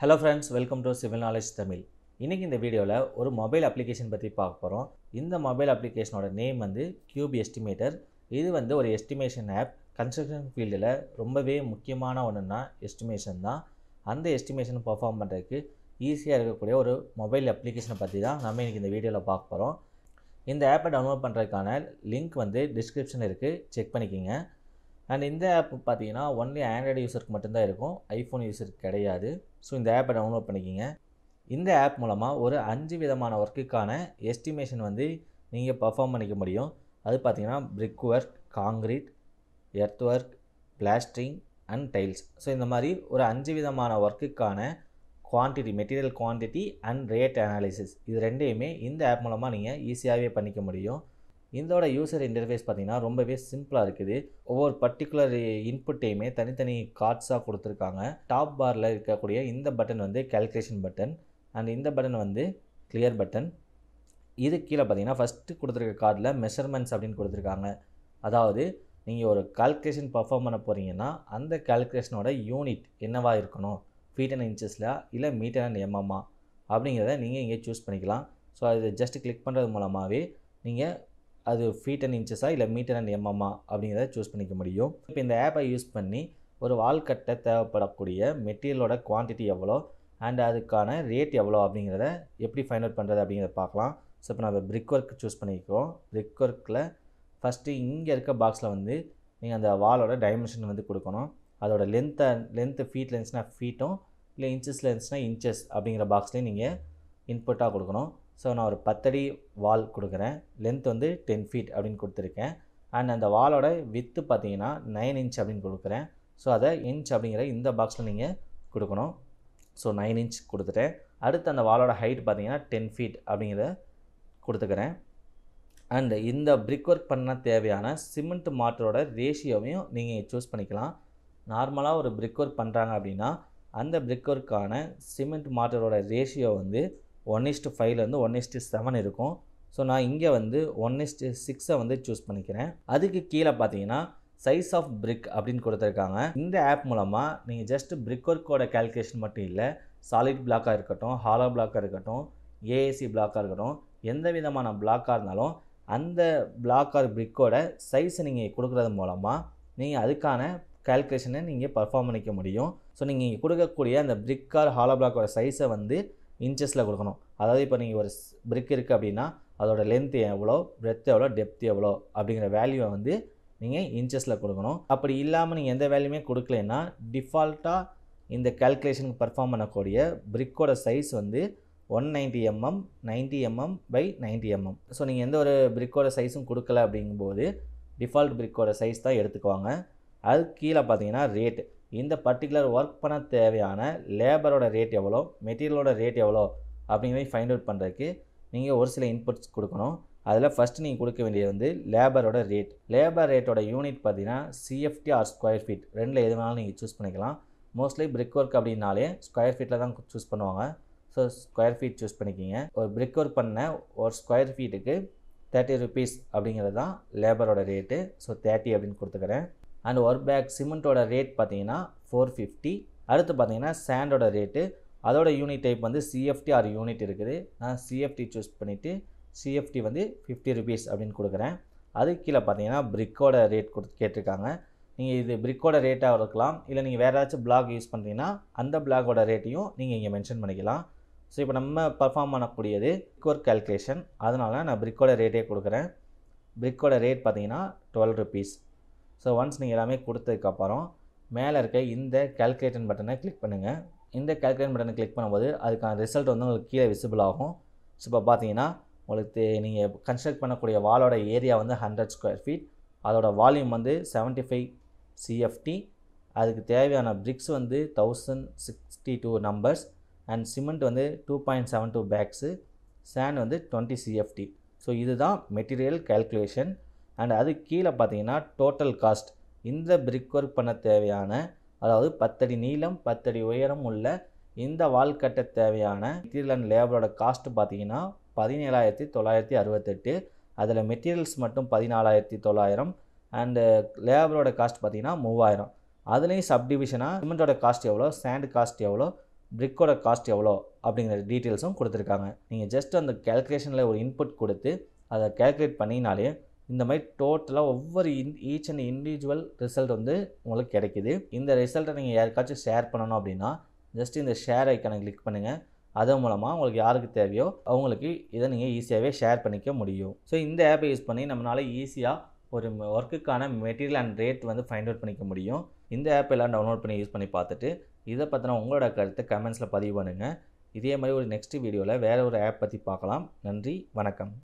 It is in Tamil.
hello friends welcome to civil knowledge Tamil இன்றைக்கி இந்த வீடியோவில் ஒரு மொபைல் அப்ளிகேஷன் பற்றி பார்க்க போகிறோம் இந்த மொபைல் அப்ளிகேஷனோட நேம் வந்து கியூப் எஸ்டிமேட்டர் இது வந்து ஒரு எஸ்டிமேஷன் ஆப் கன்ஸ்ட்ரக்ஷன் ஃபீல்டில் ரொம்பவே முக்கியமான ஒன்றுன்னா எஸ்டிமேஷன் தான் அந்த எஸ்டிமேஷன் பர்ஃபார்ம் பண்ணுறதுக்கு ஈஸியாக இருக்கக்கூடிய ஒரு மொபைல் அப்ளிகேஷனை பற்றி தான் நம்ம இன்றைக்கி இந்த வீடியோவில் பார்க்க போகிறோம் இந்த ஆப்பை டவுன்லோட் பண்ணுறதுக்கான லிங்க் வந்து டிஸ்கிரிப்ஷனில் இருக்குது செக் பண்ணிக்கிங்க அண்ட் இந்த ஆப் பார்த்தீங்கன்னா ஒன்லி ஆண்ட்ராய்டு யூஸருக்கு மட்டும்தான் இருக்கும் ஐஃபோன் யூஸருக்கு கிடையாது ஸோ இந்த ஆப்பை டவுன்லோட் பண்ணிக்கிங்க இந்த ஆப் மூலமாக ஒரு அஞ்சு விதமான ஒர்க்குக்கான எஸ்டிமேஷன் வந்து நீங்கள் பர்ஃபார்ம் பண்ணிக்க முடியும் அது பார்த்திங்கன்னா brick work concrete earth work plastering and tiles so இந்த மாதிரி ஒரு அஞ்சு விதமான ஒர்க்குக்கான quantity material quantity and rate analysis இது ரெண்டையுமே இந்த ஆப் மூலமாக நீங்கள் ஈஸியாகவே பண்ணிக்க முடியும் இதோட யூசர் இன்டர்ஃபேஸ் பார்த்தீங்கன்னா ரொம்பவே சிம்பிளாக இருக்குது ஒவ்வொரு பர்டிகுலர் இன்புட்டையுமே தனித்தனி கார்ட்ஸாக கொடுத்துருக்காங்க டாப் பாரில் இருக்கக்கூடிய இந்த பட்டன் வந்து கேல்குலேஷன் பட்டன் அண்ட் இந்த பட்டன் வந்து கிளியர் பட்டன் இது கீழே பார்த்தீங்கன்னா ஃபஸ்ட்டு கொடுத்துருக்க கார்டில் மெஷர்மெண்ட்ஸ் அப்படின்னு கொடுத்துருக்காங்க அதாவது நீங்கள் ஒரு கால்குலேஷன் பர்ஃபார்ம் பண்ண போகிறீங்கன்னா அந்த கால்குலேஷனோட யூனிட் என்னவாக இருக்கணும் ஃபீட் அண்ட் இன்ச்சஸில் இல்லை மீட்டர் அண்ட் எம்எம்மா அப்படிங்கிறத நீங்கள் இங்கே சூஸ் பண்ணிக்கலாம் ஸோ அதை ஜஸ்ட் கிளிக் பண்ணுறது மூலமாகவே நீங்கள் அது ஃபீட் அண்ட் இன்ச்சஸாக இல்லை மீட்டர் அண்ட் எம்எம்ஆ அப்படிங்கிறத சூஸ் பண்ணிக்க முடியும் இப்போ இந்த ஆப்பை யூஸ் பண்ணி ஒரு வால் கட்ட தேவைப்படக்கூடிய மெட்டீரியலோட குவான்டிட்டி எவ்வளோ அண்ட் அதுக்கான ரேட் எவ்வளோ அப்படிங்கிறத எப்படி ஃபைண்ட் அவுட் பண்ணுறது அப்படிங்கிறத பார்க்கலாம் ஸோ இப்போ நம்ம பிரிக் ஒர்க் சூஸ் பண்ணிக்கிறோம் பிரிக் ஒர்க்கில் ஃபஸ்ட்டு இங்கே இருக்க பாக்ஸில் வந்து நீங்கள் அந்த வாலோட டைமென்ஷன் வந்து கொடுக்கணும் அதோட லென்த்தை லென்த்து ஃபீட் லென்ஸ்னால் ஃபீட்டும் இல்லை இன்ச்சஸ் லென்ஸ்னால் இன்ச்சஸ் அப்படிங்கிற பாக்ஸ்லேயும் நீங்கள் இன்புட்டாக கொடுக்கணும் ஸோ நான் ஒரு பத்தடி வால் கொடுக்குறேன் லென்த் வந்து டென் ஃபீட் அப்படின்னு கொடுத்துருக்கேன் அண்ட் அந்த வாலோட வித்து பார்த்தீங்கன்னா நைன் இன்ச் அப்படின்னு கொடுக்குறேன் ஸோ அதை இன்ச் அப்படிங்கிற இந்த பாக்ஸில் நீங்கள் கொடுக்கணும் ஸோ நைன் இன்ச் கொடுத்துட்டேன் அடுத்து அந்த வாலோட ஹைட் பார்த்தீங்கன்னா டென் ஃபீட் அப்படிங்கிறத கொடுத்துக்கிறேன் அண்ட் இந்த பிரிக் ஒர்க் பண்ண தேவையான சிமெண்ட் மாட்டரோட ரேஷியோவையும் நீங்கள் சூஸ் பண்ணிக்கலாம் நார்மலாக ஒரு பிரிக் ஒர்க் பண்ணுறாங்க அப்படின்னா அந்த பிரிக் ஒர்க்கான சிமெண்ட் மாட்டரோட ரேஷியோ வந்து ஒன் இஸ்ட்டு ஃபைவ்லேருந்து ஒன் இஸ்ட்டு செவன் இருக்கும் ஸோ நான் இங்கே வந்து ஒன் இஸ்ட்டு சிக்ஸை வந்து சூஸ் பண்ணிக்கிறேன் அதுக்கு கீழே பார்த்தீங்கன்னா சைஸ் ஆஃப் பிரிக் அப்படின்னு கொடுத்துருக்காங்க இந்த ஆப் மூலமாக நீங்கள் ஜஸ்ட் பிரிக் ஒர்க்கோட கேல்குலேஷன் மட்டும் இல்லை சாலிட் பிளாக்காக இருக்கட்டும் ஹாலோ பிளாக்காக இருக்கட்டும் ஏஏசி பிளாக்காக இருக்கட்டும் எந்த விதமான பிளாக்காக இருந்தாலும் அந்த பிளாக் ஆர் பிரிக்கோட சைஸை நீங்கள் கொடுக்குறது மூலமாக நீங்கள் அதுக்கான கேல்குலேஷனை நீங்கள் பர்ஃபார்ம் பண்ணிக்க முடியும் ஸோ நீங்கள் கொடுக்கக்கூடிய அந்த பிரிக் ஆர் ஹாலோ பிளாக்கோட சைஸை வந்து இன்ச்சஸில் கொடுக்கணும் அதாவது இப்போ நீங்கள் ஒரு பிரிக் இருக்குது அப்படின்னா அதோட லென்த் எவ்வளோ பிரெத் எவ்வளோ டெப்த் எவ்வளோ அப்படிங்கிற வேல்யூவை வந்து நீங்கள் இன்ச்சஸில் கொடுக்கணும் அப்படி இல்லாமல் நீங்கள் எந்த வேல்யூமே கொடுக்கலன்னா டிஃபால்ட்டாக இந்த கேல்குலேஷனுக்கு பர்ஃபார்ம் பண்ணக்கூடிய பிரிக்கோட சைஸ் வந்து one ninety MM ninety MM by ninety MM so நீங்கள் எந்த ஒரு பிரிக்கோட சைஸும் கொடுக்கல அப்படிங்கும்போது டிஃபால்ட் பிரிக்கோட சைஸ் தான் எடுத்துக்குவாங்க அது கீழே பார்த்தீங்கன்னா ரேட்டு இந்த பர்டிகுலர் ஒர்க் பண்ண தேவையான லேபரோட ரேட் எவ்வளோ மெட்டீரியலோட ரேட் எவ்வளோ அப்படிங்கிறத ஃபைண்ட் அவுட் பண்ணுறதுக்கு நீங்கள் ஒரு சில இன்புட்ஸ் கொடுக்கணும் அதில் ஃபஸ்ட்டு நீங்கள் கொடுக்க வேண்டியது வந்து லேபரோட ரேட் லேபர் ரேட்டோட யூனிட் பார்த்தீங்கன்னா சிஎஃப்டி ஆர் ஸ்கொயர் ஃபீட் ரெண்டில் எது வேணாலும் நீங்கள் சூஸ் பண்ணிக்கலாம் மோஸ்ட்லி பிரிக் ஒர்க் அப்படின்னாலே ஸ்கொயர் ஃபீட்டில் தான் சூஸ் பண்ணுவாங்க ஸோ ஸ்கொயர் ஃபீட் சூஸ் பண்ணிக்கிங்க ஒரு பிரிக் ஒர்க் பண்ண ஒரு ஸ்கொயர் ஃபீட்டுக்கு தேர்ட்டி ருபீஸ் அப்படிங்கிறது தான் லேபரோட ரேட்டு ஸோ தேர்ட்டி அப்படின்னு கொடுத்துக்கிறேன் அண்ட் ஒரு பேக் சிமெண்ட்டோட ரேட் பார்த்தீங்கன்னா ஃபோர் ஃபிஃப்டி அடுத்து பார்த்தீங்கன்னா சேண்டோட ரேட்டு அதோட யூனிட் டைப் வந்து சிஎஃப்டி ஆறு யூனிட் இருக்குது நான் சிஎஃப்டி சூஸ் பண்ணிவிட்டு சிஎஃப்டி வந்து ஃபிஃப்டி ருபீஸ் அப்படின்னு கொடுக்குறேன் அது கீழே பார்த்தீங்கன்னா பிரிக்கோட ரேட் கொடு கேட்டிருக்காங்க நீங்கள் இது பிரிக்கோட ரேட்டாக இருக்கலாம் இல்லை நீங்கள் வேறு ஏதாச்சும் பிளாக் யூஸ் பண்ணுறீங்கன்னா அந்த பிளாகோட ரேட்டையும் நீங்கள் இங்கே மென்ஷன் பண்ணிக்கலாம் ஸோ இப்போ நம்ம பர்ஃபார்ம் பண்ணக்கூடியது பிரிக் கேல்குலேஷன் அதனால் நான் பிரிக்கோட ரேட்டே கொடுக்குறேன் பிரிக்கோட ரேட் பார்த்தீங்கன்னா டுவெல் ருபீஸ் ஸோ ஒன்ஸ் நீங்கள் எல்லாமே கொடுத்ததுக்கப்புறம் மேலே இருக்க இந்த கேல்குலேட்டன் பட்டனை கிளிக் பண்ணுங்கள் இந்த கேல்குலேட்டன் பட்டனை கிளிக் பண்ணும்போது அதுக்கான ரிசல்ட் வந்து உங்களுக்கு கீழே விசிபிள் ஆகும் ஸோ இப்போ பார்த்தீங்கன்னா உங்களுக்கு நீங்கள் கன்ஸ்ட்ரக்ட் பண்ணக்கூடிய வாலோட ஏரியா வந்து ஹண்ட்ரட் ஸ்கொயர் ஃபீட் அதோடய வால்யூம் வந்து செவன்ட்டி ஃபைவ் சிஎஃப்டி அதுக்கு தேவையான பிரிக்ஸ் வந்து thousand sixty two numbers and cement வந்து two point seven two bags sand வந்து டுவெண்ட்டி சிஎஃப்டி ஸோ இதுதான் மெட்டீரியல் கேல்குலேஷன் அண்ட் அது கீழே பார்த்தீங்கன்னா டோட்டல் காஸ்ட் இந்த பிரிக் ஒர்க் பண்ண தேவையான அதாவது பத்தடி நீளம் பத்தடி உயரம் உள்ள இந்த வால் கட்ட தேவையான மெட்டீரியல் அண்ட் லேபரோட காஸ்ட் பார்த்தீங்கன்னா பதினேழாயிரத்தி தொள்ளாயிரத்தி அறுபத்தெட்டு அதில் மெட்டீரியல்ஸ் மட்டும் பதினாலாயிரத்தி தொள்ளாயிரம் அண்டு லேபரோட காஸ்ட் பார்த்திங்கன்னா மூவாயிரம் அதுலேயும் சப்டிவிஷனாக சிமெண்ட்டோட காஸ்ட் எவ்வளோ சேண்ட் காஸ்ட் எவ்வளோ பிரிக்கோட காஸ்ட் எவ்வளோ அப்படிங்கிற டீட்டெயில்ஸும் கொடுத்துருக்காங்க நீங்கள் ஜஸ்ட் அந்த கேல்குலேஷனில் ஒரு இன்புட் கொடுத்து அதை கேல்குலேட் பண்ணினாலே இந்த மாதிரி டோட்டலாக ஒவ்வொரு in each and individual result வந்து உங்களுக்கு கிடைக்கிது இந்த ரிசல்ட்டை நீங்கள் யாருக்காச்சும் ஷேர் பண்ணணும் அப்படின்னா ஜஸ்ட் இந்த ஷேர் ஐக்கனை கிளிக் பண்ணுங்கள் அதன் மூலமாக உங்களுக்கு யாருக்கு தேவையோ அவங்களுக்கு இதை நீங்கள் ஈஸியாகவே ஷேர் பண்ணிக்க முடியும் ஸோ இந்த ஆப்பை யூஸ் பண்ணி நம்மளால் ஈஸியாக ஒரு ஒர்க்குக்கான மெட்டீரியல் அண்ட் ரேட் வந்து ஃபைண்ட் அவுட் பண்ணிக்க முடியும் இந்த ஆப் எல்லாம் டவுன்லோட் பண்ணி யூஸ் பண்ணி பார்த்துட்டு இதை பற்றின உங்களோட கருத்தை கமெண்ட்ஸில் பதிவு பண்ணுங்கள் இதே மாதிரி ஒரு நெக்ஸ்ட் வீடியோவில் வேறு ஒரு ஆப் பற்றி பார்க்கலாம் நன்றி வணக்கம்